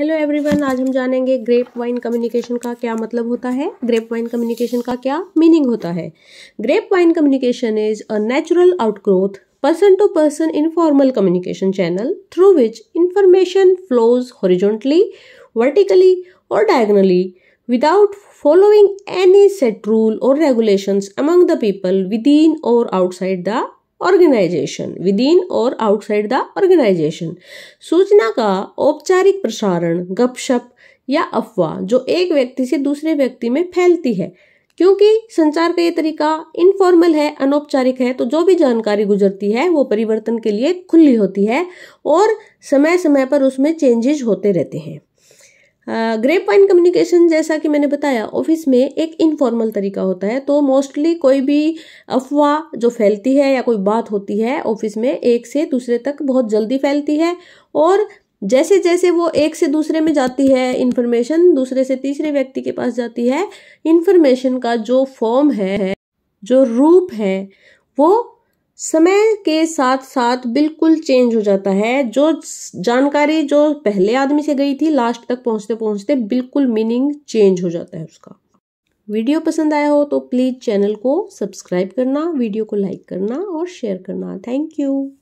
hello everyone आज हम जानेंगे ग्रेप वाइन कम्युनिकेशन का क्या मतलब होता है ग्रेप वाइन कम्युनिकेशन का क्या मीनिंग होता है grape vine communication is a natural outgrowth person to person informal communication channel through which information flows horizontally vertically और diagonally without following any set rule और regulation among the people within और outside the organisation इन और outside the organisation सूचना का औपचारिक प्रसारण गपशप या अफवाह जो एक व्यक्ति से दूसरे व्यक्ति में फैलती है क्योंकि संचार का ये तरीका इनफॉर्मल है अनौपचारिक है तो जो भी जानकारी गुजरती है वो परिवर्तन के लिए खुली होती है और समय समय पर उसमें चेंजेज होते रहते हैं ग्रेप वाइन कम्युनिकेशन जैसा कि मैंने बताया ऑफिस में एक इनफॉर्मल तरीका होता है तो मोस्टली कोई भी अफवाह जो फैलती है या कोई बात होती है ऑफिस में एक से दूसरे तक बहुत जल्दी फैलती है और जैसे जैसे वो एक से दूसरे में जाती है इन्फॉर्मेशन दूसरे से तीसरे व्यक्ति के पास जाती है इन्फॉर्मेशन का जो फॉर्म है जो रूप है वो समय के साथ साथ बिल्कुल चेंज हो जाता है जो जानकारी जो पहले आदमी से गई थी लास्ट तक पहुंचते पहुंचते बिल्कुल मीनिंग चेंज हो जाता है उसका वीडियो पसंद आया हो तो प्लीज़ चैनल को सब्सक्राइब करना वीडियो को लाइक करना और शेयर करना थैंक यू